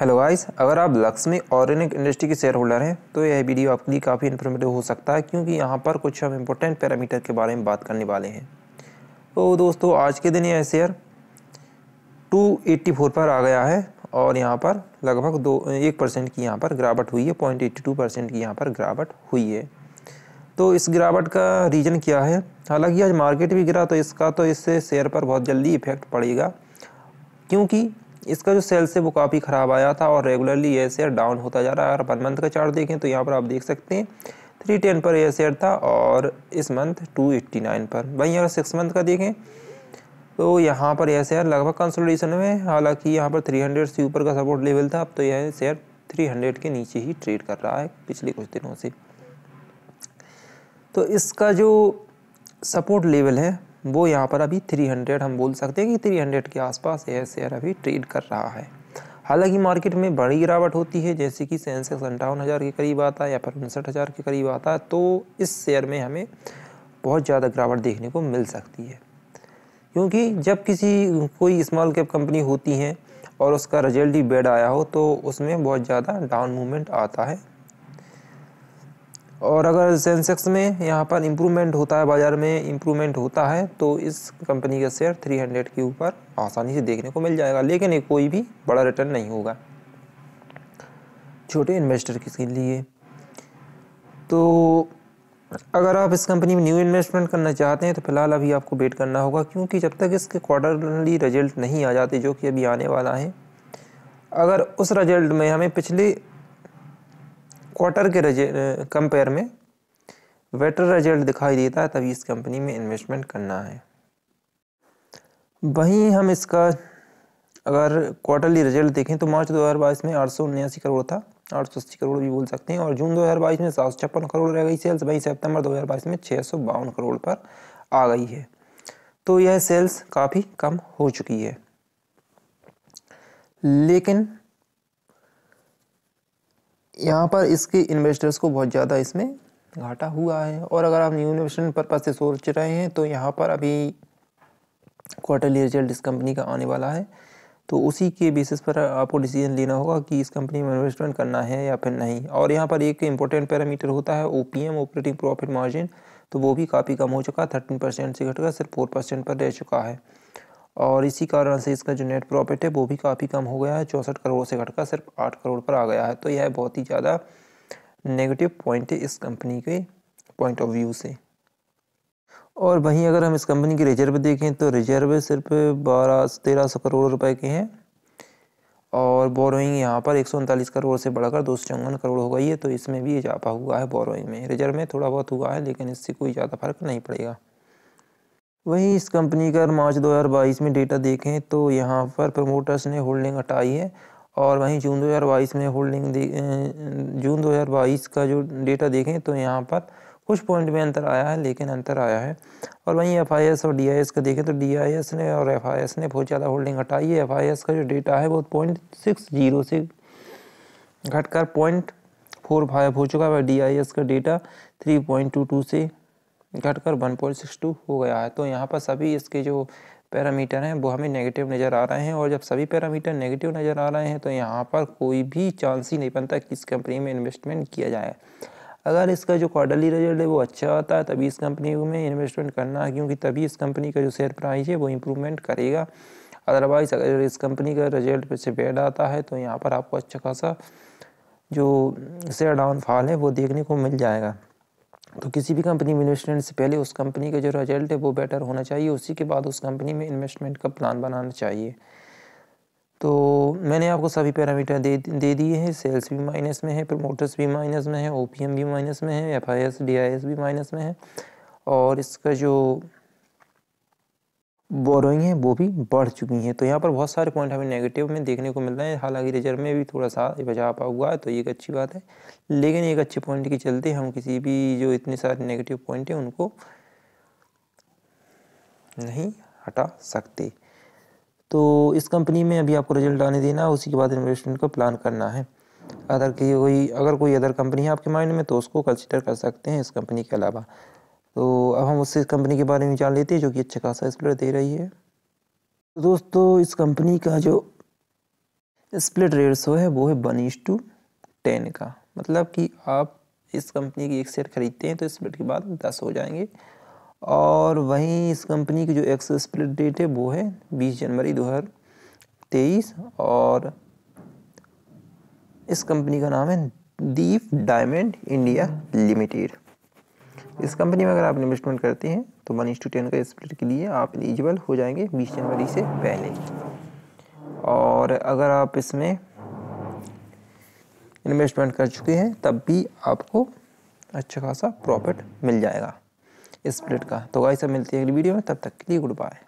hello guys अगर आप Lakshmi organic industry के शेयर होल्डर हैं तो यह वीडियो आपके लिए काफ़ी इन्फॉर्मेटिव हो सकता है क्योंकि यहाँ पर कुछ हम इम्पोर्टेंट पैरामीटर के बारे में बात करने वाले हैं तो दोस्तों आज के दिन यह शेयर 284 पर आ गया है और यहाँ पर लगभग दो एक परसेंट की यहाँ पर गिरावट हुई है पॉइंट एट्टी टू परसेंट की यहाँ पर गिरावट हुई है तो इस गिरावट का रीज़न क्या है हालाँकि आज मार्केट भी गिरा तो इसका तो इससे शेयर पर बहुत जल्दी इफेक्ट पड़ेगा क्योंकि इसका जो सेल्स है वो काफ़ी ख़राब आया था और रेगुलरली ये शेयर डाउन होता जा रहा है अगर वन मंथ का चार्ट देखें तो यहाँ पर आप देख सकते हैं थ्री टेन पर यह शेयर था और इस मंथ टू एट्टी नाइन पर वहीं अगर सिक्स मंथ का देखें तो यहाँ पर यह शेयर लगभग कंसोलिडेशन में हालांकि यहाँ पर थ्री हंड्रेड से ऊपर का सपोर्ट लेवल था अब तो यह शेयर थ्री हंड्रेड के नीचे ही ट्रेड कर रहा है पिछले कुछ दिनों से तो इसका जो सपोर्ट लेवल है वो यहाँ पर अभी 300 हम बोल सकते हैं कि 300 के आसपास यह शेयर अभी ट्रेड कर रहा है हालांकि मार्केट में बड़ी गिरावट होती है जैसे कि सेंसेक्स अंठावन हज़ार के करीब आता है या फिर उनसठ हज़ार के करीब आता है तो इस शेयर में हमें बहुत ज़्यादा गिरावट देखने को मिल सकती है क्योंकि जब किसी कोई स्मॉल कैप कंपनी होती है और उसका रिजल्ट ही बेड आया हो तो उसमें बहुत ज़्यादा डाउन मूवमेंट आता है और अगर सेंसेक्स में यहाँ पर इम्प्रूवमेंट होता है बाज़ार में इम्प्रूवमेंट होता है तो इस कंपनी का शेयर 300 के ऊपर आसानी से देखने को मिल जाएगा लेकिन ये कोई भी बड़ा रिटर्न नहीं होगा छोटे इन्वेस्टर के लिए तो अगर आप इस कंपनी में न्यू इन्वेस्टमेंट करना चाहते हैं तो फिलहाल अभी आपको वेट करना होगा क्योंकि जब तक इसके क्वार्टरली रिजल्ट नहीं आ जाते जो कि अभी आने वाला है अगर उस रिजल्ट में हमें पिछले क्वार्टर के कंपेयर में बेटर रिजल्ट दिखाई देता है तभी इस कंपनी में इन्वेस्टमेंट करना है वहीं हम इसका अगर क्वार्टरली रिजल्ट देखें तो मार्च 2022 में आठ करोड़ था आठ करोड़ भी बोल सकते हैं और जून 2022 में सात करोड़ रह गई सेल्स वहीं सितंबर 2022 में छः करोड़ पर आ गई है तो यह सेल्स काफ़ी कम हो चुकी है लेकिन यहाँ पर इसके इन्वेस्टर्स को बहुत ज़्यादा इसमें घाटा हुआ है और अगर आप न्यू इन्वेस्टमेंट पर्पज से सोच रहे हैं तो यहाँ पर अभी क्वार्टरली रिजल्ट इस कंपनी का आने वाला है तो उसी के बेसिस पर आपको डिसीजन लेना होगा कि इस कंपनी में इन्वेस्टमेंट करना है या फिर नहीं और यहाँ पर एक इंपॉर्टेंट पैरामीटर होता है O P M operating profit margin तो वो भी काफ़ी कम हो चुका है थर्टीन परसेंट से घटकर सिर्फ फोर परसेंट पर रह चुका है और इसी कारण से इसका जो नेट प्रॉफिट है वो भी काफ़ी कम हो गया है चौंसठ करोड़ से घटकर सिर्फ आठ करोड़ पर आ गया है तो यह बहुत ही ज़्यादा नेगेटिव पॉइंट है इस कंपनी के पॉइंट ऑफ व्यू से और वहीं अगर हम इस कंपनी के रिजर्व देखें तो रिजर्व सिर्फ बारह तेरह सौ करोड़ रुपए के हैं और बोरोइंग यहाँ पर एक सौ उनतालीस करोड़ से बढ़कर दो सौ चौवन करोड़ हो गई है तो इसमें भी इजाफा हुआ है बोरोइंग में रिजर्व में थोड़ा बहुत हुआ है लेकिन इससे कोई ज़्यादा फर्क नहीं पड़ेगा वहीं इस कंपनी का मार्च 2022 में डेटा देखें तो यहाँ पर प्रमोटर्स ने होल्डिंग हटाई है और वहीं जून 2022 में होल्डिंग जून 2022 का जो डेटा देखें तो यहाँ पर कुछ पॉइंट में अंतर आया है लेकिन अंतर आया है और वहीं एफ और डी का देखें तो डी ने और एफ ने बहुत ज़्यादा होल्डिंग हटाई है एफ का जो डेटा है वो पॉइंट सिक्स जीरो से घटकर पॉइंट फोर फाइव हो चुका है डी का data three point two two से घटकर 1.62 हो गया है तो यहाँ पर सभी इसके जो पैरामीटर हैं वो हमें नेगेटिव नज़र आ रहे हैं और जब सभी पैरामीटर नेगेटिव नज़र आ रहे हैं तो यहाँ पर कोई भी चांस ही नहीं बनता कि इस कंपनी में इन्वेस्टमेंट किया जाए अगर इसका जो क्वार्टरली रिजल्ट है वो अच्छा आता है तभी इस कंपनी में इन्वेस्टमेंट करना है क्योंकि तभी इस कंपनी का जो शेयर प्राइस है वो इम्प्रूवमेंट करेगा अदरवाइज़ अगर इस कंपनी का रिजल्ट से बैड आता है तो यहाँ पर आपको अच्छा खासा जो शेयर डाउनफॉल है वो देखने को मिल जाएगा तो किसी भी कंपनी में इन्वेस्टमेंट से पहले उस कंपनी का जो रिजल्ट है वो बेटर होना चाहिए उसी के बाद उस कंपनी में इन्वेस्टमेंट का प्लान बनाना चाहिए तो मैंने आपको सभी पैरामीटर दे दे दिए हैं सेल्स भी माइनस में है प्रमोटर्स भी माइनस में है ओ भी माइनस में है F I S D I S भी माइनस में है और इसका जो बोरोइंग हैं वो भी बढ़ चुकी हैं तो यहाँ पर बहुत सारे पॉइंट हमें नेगेटिव में देखने को मिल रहे हैं हालांकि रिजर्व में भी थोड़ा सा बचाव हुआ है तो ये एक अच्छी बात है लेकिन एक अच्छे पॉइंट के चलते हम किसी भी जो इतने सारे नेगेटिव पॉइंट हैं उनको नहीं हटा सकते तो इस कंपनी में अभी आपको रिजल्ट आने देना उसी के बाद इन्वेस्टमेंट का प्लान करना है अदर की कोई अगर कोई अदर कंपनी है आपके माइंड में तो उसको कंसिडर कर सकते हैं इस कंपनी के अलावा तो अब हम उससे इस कंपनी के बारे में जान लेते हैं जो कि अच्छा खासा स्प्लिट दे रही है तो दोस्तों इस कंपनी का जो स्प्लिट सो है वो है वन टू टेन का मतलब कि आप इस कंपनी की एक शेयर ख़रीदते हैं तो स्प्लिट के बाद दस हो जाएंगे और वहीं इस कंपनी की जो एक्स स्प्लिट डेट है वो है बीस जनवरी दो हज़ार तेईस और इस कंपनी का नाम है दीप डायमंड इंडिया लिमिटेड इस कंपनी में अगर आप इन्वेस्टमेंट करते हैं तो वन इंस टू टेन का स्प्लिट के लिए आप एलिजिबल हो जाएंगे बीस जनवरी से पहले और अगर आप इसमें इन्वेस्टमेंट कर चुके हैं तब भी आपको अच्छा खासा प्रॉफिट मिल जाएगा स्प्लिट का तो वही सब मिलती है अगली वीडियो में तब तक के लिए गुड बाय